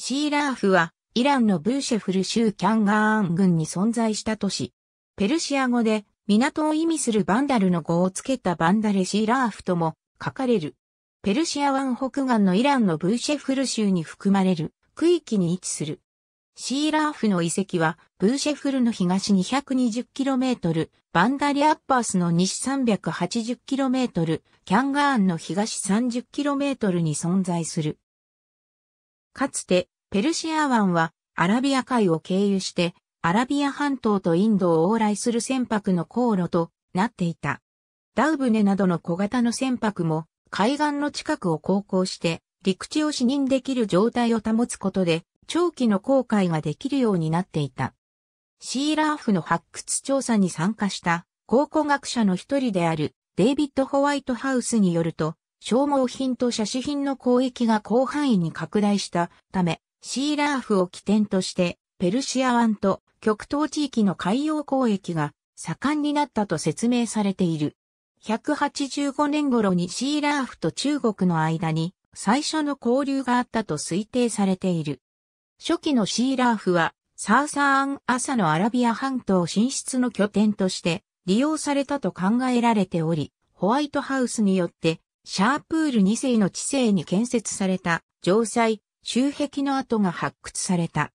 シーラーフは、イランのブーシェフル州キャンガーン郡に存在した都市。ペルシア語で、港を意味するバンダルの語をつけたバンダレシーラーフとも書かれる。ペルシア湾北岸のイランのブーシェフル州に含まれる区域に位置する。シーラーフの遺跡は、ブーシェフルの東 220km、バンダリアッパースの西 380km、キャンガーンの東 30km に存在する。かつて、ペルシア湾はアラビア海を経由してアラビア半島とインドを往来する船舶の航路となっていた。ダウ船などの小型の船舶も海岸の近くを航行して陸地を視認できる状態を保つことで長期の航海ができるようになっていた。シーラーフの発掘調査に参加した考古学者の一人であるデイビッド・ホワイトハウスによると消耗品と奢侈品の交易が広範囲に拡大したためシーラーフを起点として、ペルシア湾と極東地域の海洋交易が盛んになったと説明されている。185年頃にシーラーフと中国の間に最初の交流があったと推定されている。初期のシーラーフはサーサーン朝のアラビア半島進出の拠点として利用されたと考えられており、ホワイトハウスによってシャープール2世の知性に建設された城塞周壁の跡が発掘された。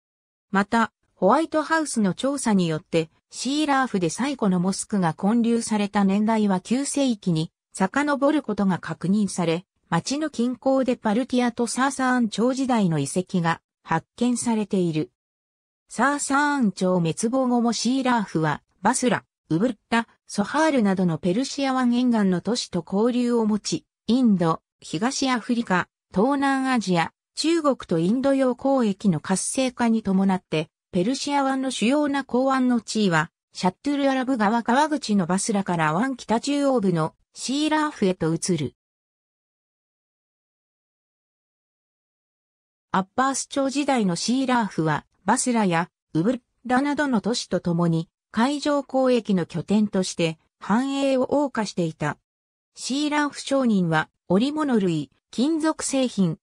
また、ホワイトハウスの調査によって、シーラーフで最古のモスクが建立された年代は9世紀に遡ることが確認され、町の近郊でパルティアとサーサーン朝時代の遺跡が発見されている。サーサーン朝滅亡後もシーラーフはバスラ、ウブッタ、ソハールなどのペルシア湾沿岸の都市と交流を持ち、インド、東アフリカ、東南アジア、中国とインド洋交易の活性化に伴って、ペルシア湾の主要な港湾の地位は、シャットゥルアラブ川川口のバスラから湾北中央部のシーラーフへと移る。アッバース朝時代のシーラーフは、バスラやウブラなどの都市とともに、海上交易の拠点として、繁栄を謳歌していた。シーラーフ商人は、織物類、金属製品、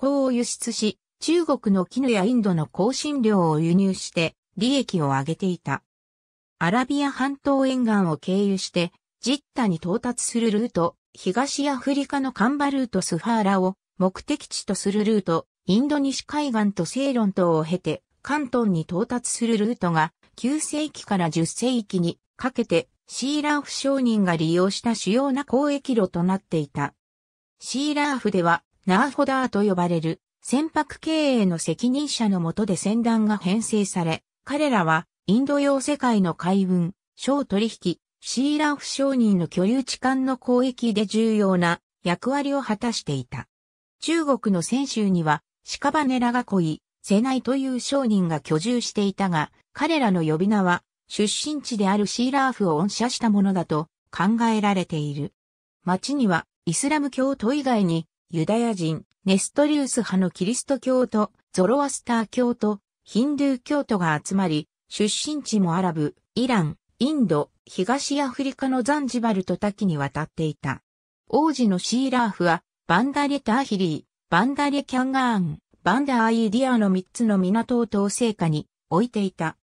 港を輸出し、中国の絹やインドの香辛料を輸入して利益を上げていた。アラビア半島沿岸を経由して、ジッタに到達するルート、東アフリカのカンバルートスファーラを目的地とするルート、インド西海岸とセイロン島を経て、関東に到達するルートが9世紀から10世紀にかけてシーラーフ商人が利用した主要な交易路となっていた。シーラーフではナーフォダーと呼ばれる船舶経営の責任者のもとで船団が編成され、彼らはインド洋世界の海運、商取引、シーラフ商人の居留地間の交易で重要な役割を果たしていた。中国の泉州には、屍らが恋、ナ内という商人が居住していたが、彼らの呼び名は、出身地であるシーラーフを恩赦したものだと考えられている。町には、イスラム教徒以外にユダヤ人、ネストリウス派のキリスト教徒、ゾロアスター教徒、ヒンドゥー教徒が集まり、出身地もアラブ、イラン、インド、東アフリカのザンジバルと多岐に渡っていた。王子のシーラーフは、バンダレターヒリー、バンダレキャンガーン、バンダーイディアの3つの港を統制下に置いていた。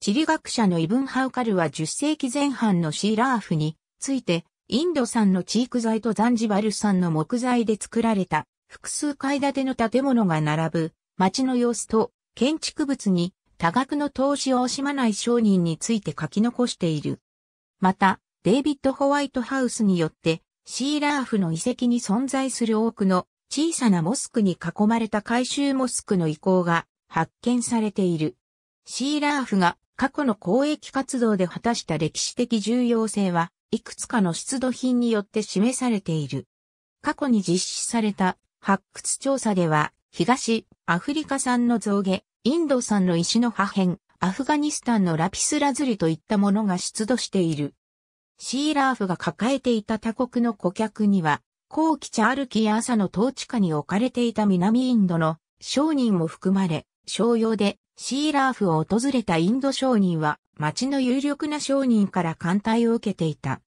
地理学者のイブンハウカルは10世紀前半のシーラーフについて、インド産のチーク材とザンジバル産の木材で作られた複数階建ての建物が並ぶ街の様子と建築物に多額の投資を惜しまない商人について書き残している。また、デイビッド・ホワイトハウスによってシーラーフの遺跡に存在する多くの小さなモスクに囲まれた改修モスクの遺構が発見されている。シーラーフが過去の公益活動で果たした歴史的重要性はいくつかの出土品によって示されている。過去に実施された発掘調査では、東アフリカ産の象牙、インド産の石の破片、アフガニスタンのラピスラズリといったものが出土している。シーラーフが抱えていた他国の顧客には、後期チャールキや朝の統治下に置かれていた南インドの商人も含まれ、商用でシーラーフを訪れたインド商人は町の有力な商人から艦隊を受けていた。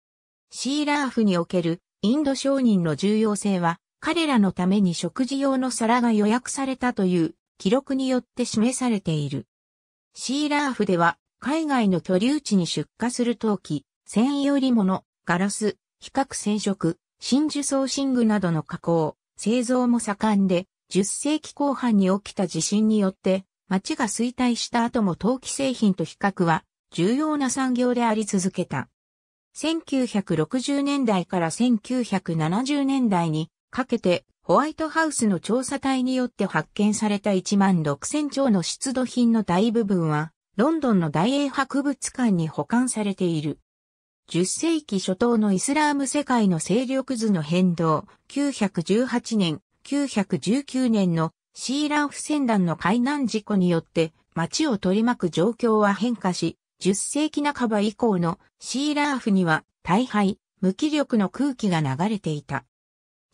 シーラーフにおけるインド商人の重要性は、彼らのために食事用の皿が予約されたという記録によって示されている。シーラーフでは、海外の居留地に出荷する陶器、繊維織物、ガラス、比較染色、真珠装寝具などの加工、製造も盛んで、10世紀後半に起きた地震によって、町が衰退した後も陶器製品と比較は重要な産業であり続けた。1960年代から1970年代にかけてホワイトハウスの調査隊によって発見された1万6000兆の出土品の大部分はロンドンの大英博物館に保管されている。10世紀初頭のイスラーム世界の勢力図の変動、918年、919年のシーランフ船団の海難事故によって街を取り巻く状況は変化し、10世紀半ば以降のシーラーフには大敗、無気力の空気が流れていた。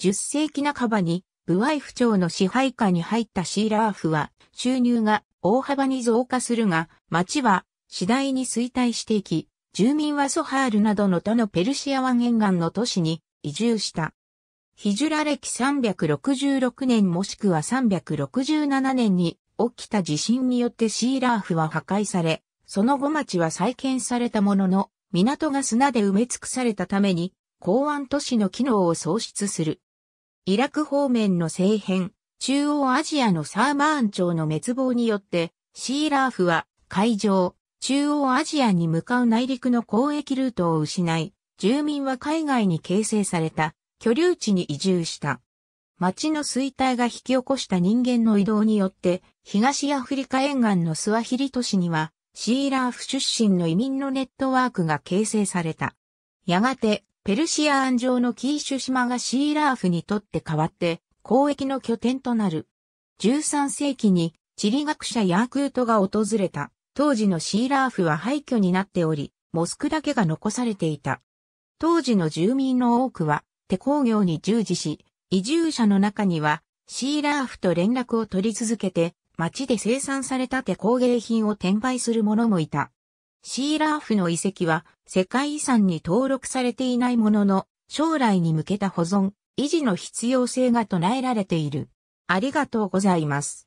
10世紀半ばにブワイフ朝の支配下に入ったシーラーフは収入が大幅に増加するが、町は次第に衰退していき、住民はソハールなどの他のペルシア湾沿岸の都市に移住した。ヒジュラ歴366年もしくは367年に起きた地震によってシーラーフは破壊され、その後町は再建されたものの、港が砂で埋め尽くされたために、港湾都市の機能を喪失する。イラク方面の政変、中央アジアのサーマーン町の滅亡によって、シーラーフは海上、中央アジアに向かう内陸の交易ルートを失い、住民は海外に形成された居留地に移住した。町の衰退が引き起こした人間の移動によって、東アフリカ沿岸のスワヒリ都市には、シーラーフ出身の移民のネットワークが形成された。やがて、ペルシア安城のキーシュ島がシーラーフにとって代わって、交易の拠点となる。13世紀に地理学者ヤークートが訪れた。当時のシーラーフは廃墟になっており、モスクだけが残されていた。当時の住民の多くは手工業に従事し、移住者の中にはシーラーフと連絡を取り続けて町で生産された手工芸品を転売する者もいた。シーラーフの遺跡は世界遺産に登録されていないものの将来に向けた保存、維持の必要性が唱えられている。ありがとうございます。